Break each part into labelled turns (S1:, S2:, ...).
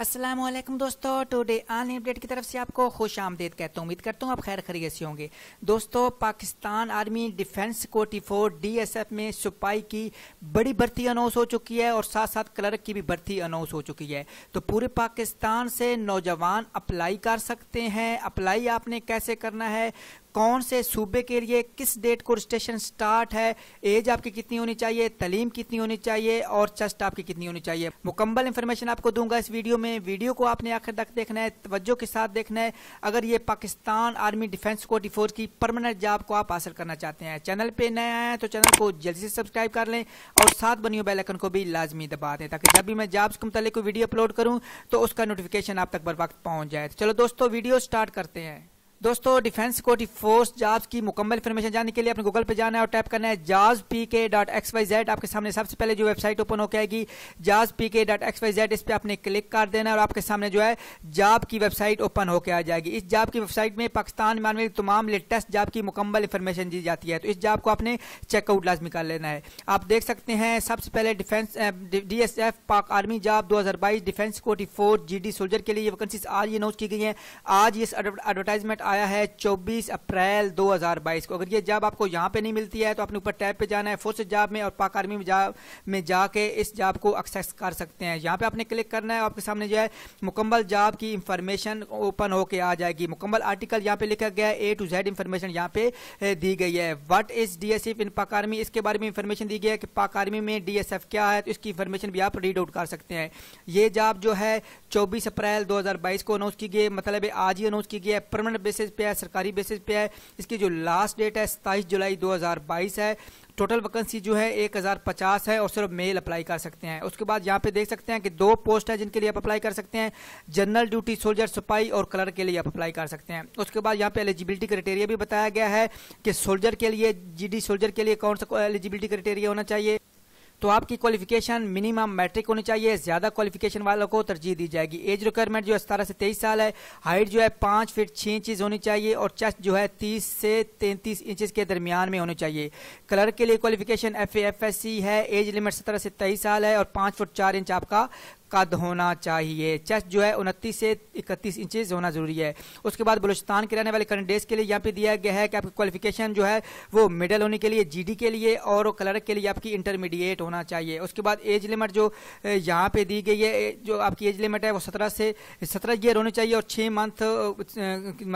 S1: असलम दोस्तों टुडे आन अपडेट की तरफ से आपको खुश आमदेद कहता हूँ उम्मीद करता हूँ आप खैर खरीत से होंगे दोस्तों पाकिस्तान आर्मी डिफेंस कोटी फोर डी एस एफ में सिपाही की बड़ी भर्ती अनाउंस हो चुकी है और साथ साथ क्लर्क की भी भर्ती अनाउंस हो चुकी है तो पूरे पाकिस्तान से नौजवान अप्लाई कर सकते हैं अप्लाई आपने कैसे करना है कौन से सूबे के लिए किस डेट को रजिस्ट्रेशन स्टार्ट है एज आपकी कितनी होनी चाहिए तलीम कितनी होनी चाहिए और चस्ट आपकी कितनी होनी चाहिए मुकम्मल इन्फॉर्मेशन आपको दूंगा इस वीडियो में वीडियो को आपने आखिर तक देखना है तवज्जो के साथ देखना है अगर ये Pakistan army defence forty four की परमानेंट जॉब को आप हासिल करना चाहते हैं चैनल पर नए आए हैं तो चैनल को जल्दी से सब्सक्राइब कर लें और साथ बनी बेलकन को भी लाजमी दबा दें ताकि जब भी मैं जॉब्स के मुतल कोई वीडियो अपलोड करूँ तो उसका नोटिफिकेशन आप तक बर वक्त पहुँच जाए तो चलो दोस्तों वीडियो स्टार्ट करते हैं दोस्तों डिफेंस सिक्योरिटी फोर्स जॉब्स की मुकम्मल इन्फॉर्मेशन जानने के लिए अपने गूगल पे जाना है और टाइप करना है जाज पी के डॉट एक्स वाई जेड आपके सामने सबसे पहले जो वेबसाइट ओपन होकर आएगी जाज पी के डॉट एक्स वाई जेड इस पर आपने क्लिक कर देना है और आपके सामने जो है जॉब की वेबसाइट ओपन होकर आ जाएगी इस जॉब की वेबसाइट में पाकिस्तान में तमाम लेटेस्ट जॉब की मुकम्मल इन्फॉर्मेशन दी जाती है तो इस जॉब को आपने चेकआउट लाजमी कर लेना है आप देख सकते हैं सबसे पहले defence D S F Pak army job दो हज़ार बाईस defence security force G D soldier के लिए वैकेंसीज आज अनाउंस की गई हैं आज इस एडवर्टाइजमेंट आया है 24 अप्रैल 2022 को अगर ये जॉब आपको यहाँ पे नहीं मिलती है तो आपने ऊपर टैब पे जाना है फोर्स जॉब में और पाक आर्मी में जा में जाके इस जॉब को एक्सेस कर सकते हैं यहाँ पे आपने क्लिक करना है आपके सामने जो है मुकम्मल जॉब की इंफॉर्मेशन ओपन होकर आ जाएगी मुकम्मल आर्टिकल यहाँ पे लिखा गया है ए टू जेड इन्फॉर्मेशन यहाँ पे दी गई है what is D S in Pak army इसके बारे में इन्फॉर्मेशन दी गई है कि पाक आर्मी में डी क्या है तो इसकी इन्फॉर्मेशन भी आप रीड आउट कर सकते हैं ये जॉब जो है चौबीस अप्रैल दो हजार बाईस को अनाउंस की गई मतलब आज ही अनाउंस की गई है परमानेंट बेसिस बेसिस पे है सरकारी बेसिस पे है इसकी जो लास्ट डेट है सताईस जुलाई 2022 है टोटल वैकेंसी जो है एक हज़ार पचास है और सिर्फ मेल अप्लाई कर सकते हैं उसके बाद यहाँ पे देख सकते हैं कि दो पोस्ट हैं जिनके लिए आप अप्लाई कर सकते हैं जनरल ड्यूटी सोल्जर सिपाही और कलर के लिए आप अप्लाई कर सकते हैं उसके बाद यहाँ पे एलिजिबिलिटी क्राइटेरिया भी बताया गया है कि सोल्जर के लिए जीडी सोल्जर के लिए कौन सा एलिजिबिलिटी क्राइटेरिया होना चाहिए तो आपकी क्वालिफिकेशन मिनिमम मैट्रिक होनी चाहिए ज्यादा क्वालिफिकेशन वालों को तरजीह दी जाएगी एज रिक्वायरमेंट जो है सतारह से तेईस साल है हाइट जो है पांच फीट छह इंचज होनी चाहिए और चेस्ट जो है तीस से तैंतीस इंचज के दरमियान में होनी चाहिए कलर के लिए qualification F F S C है एज लिमिट सत्रह से तेईस साल है और पांच फुट चार इंच आपका कद होना चाहिए चेस्ट जो है उनतीस से इकतीस इंचज होना जरूरी है उसके बाद बलूचिस्तान के रहने वाले कैंडिडेट्स के लिए यहाँ पे दिया गया है कि आपकी क्वालिफिकेशन जो है वो मिडल होने के लिए जीडी के लिए और क्लर्क के लिए आपकी इंटरमीडिएट होना चाहिए उसके बाद एज लिमिट जो यहाँ पे दी गई है जो आपकी एज लिमिट है वो सत्रह से सत्रह ईयर होनी चाहिए और छः मंथ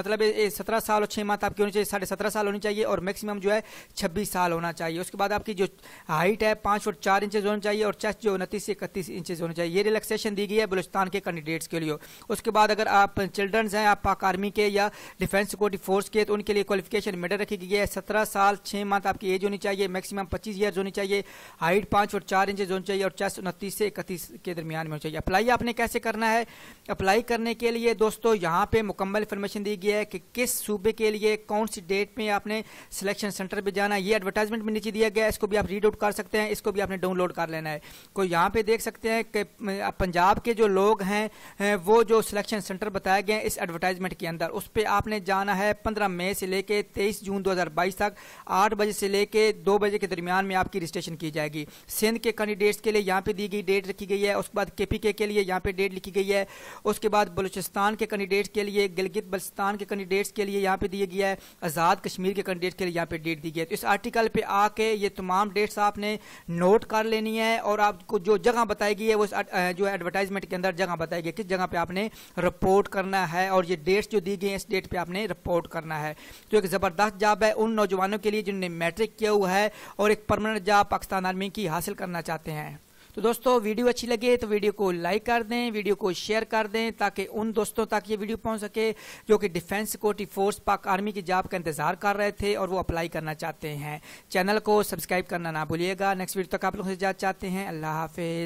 S1: मतलब सत्रह साल और छः मंथ आपकी होनी चाहिए साढ़े सत्रह साल होनी चाहिए और मैक्सिमम जो है छब्बीस साल होना चाहिए उसके बाद आपकी जो हाइट है पाँच फुट चार इंचज होनी चाहिए और चेस्ट जो उनतीस से इकतीस इंचज होनी चाहिए ये रिलैक्सेशन दी गई है बलुस्तान के कैंडिडेट्स के लिए उसके बाद अगर आप चिल्ड्रंस हैं आप पाक आर्मी के या डिफेंस सिक्योरिटी फोर्स के तो उनके लिए क्वालिफिकेशन मेडल रखी गई है सत्रह साल छः मंथ आपकी एज होनी चाहिए मैक्सिमम पच्चीस ईयर होनी चाहिए हाइट पाँच और चार इंचज होनी चाहिए और चेस्ट उनतीस से इकतीस के दरमियान में होनी चाहिए अप्लाई आपने कैसे करना है अप्लाई करने के लिए दोस्तों यहाँ पर मुकम्मल इन्फॉर्मेशन दी गई है कि किस सूबे के लिए कौन सी डेट में आपने सिलेक्शन सेंटर पर जाना है ये एडवर्टाइजमेंट में नीचे दिया गया है इसको भी आप रीड आउट कर सकते हैं इसको भी आपने डाउनलोड कर लेना है कोई तो यहाँ पे देख सकते हैं कि पंजाब के जो लोग हैं वो जो सिलेक्शन सेंटर बताए गए हैं इस एडवर्टाइजमेंट के अंदर उस पर आपने जाना है पंद्रह मई से लेकर तेईस जून 2022 तक आठ बजे से लेकर दो बजे के दरमियान में आपकी रजिस्ट्रेशन की जाएगी सिंध के कैंडिडेट्स के लिए यहाँ पे दी गई डेट रखी गई है उसके बाद के पी के, के लिए यहाँ पे डेट लिखी गई है उसके बाद बलूचिस्तान के कैंडिडेट्स के लिए गिलगित बल्चिस्तान के कैंडिडेट्स के लिए यहाँ पे दिया गया है आज़ाद कश्मीर के कैंडिडेट के लिए यहाँ पे डेट दी गई है तो इस आर्टिकल पर आके ये तमाम डेट्स आपने नोट कर लेनी है और आपको जो जगह बताई गई है वो जो जो एडवर्टाइजमेंट के अंदर जगह बताई गई किस जगह पे आपने रिपोर्ट करना है और ये डेट्स जो दी गई हैं इस डेट पे आपने रिपोर्ट करना है तो एक ज़बरदस्त जॉब है उन नौजवानों के लिए जिनने मैट्रिक किया हुआ है और एक परमानेंट जॉब पाकिस्तान आर्मी की हासिल करना चाहते हैं तो दोस्तों वीडियो अच्छी लगे तो वीडियो को लाइक कर दें वीडियो को शेयर कर दें ताकि उन दोस्तों तक ये वीडियो पहुंच सके जो कि defence security force Pak army की जॉब का इंतजार कर रहे थे और वो अप्लाई करना चाहते हैं चैनल को सब्सक्राइब करना ना भूलिएगा नेक्स्ट वीडियो तक आप लोग से जाना चाहते हैं अल्लाह हाफिज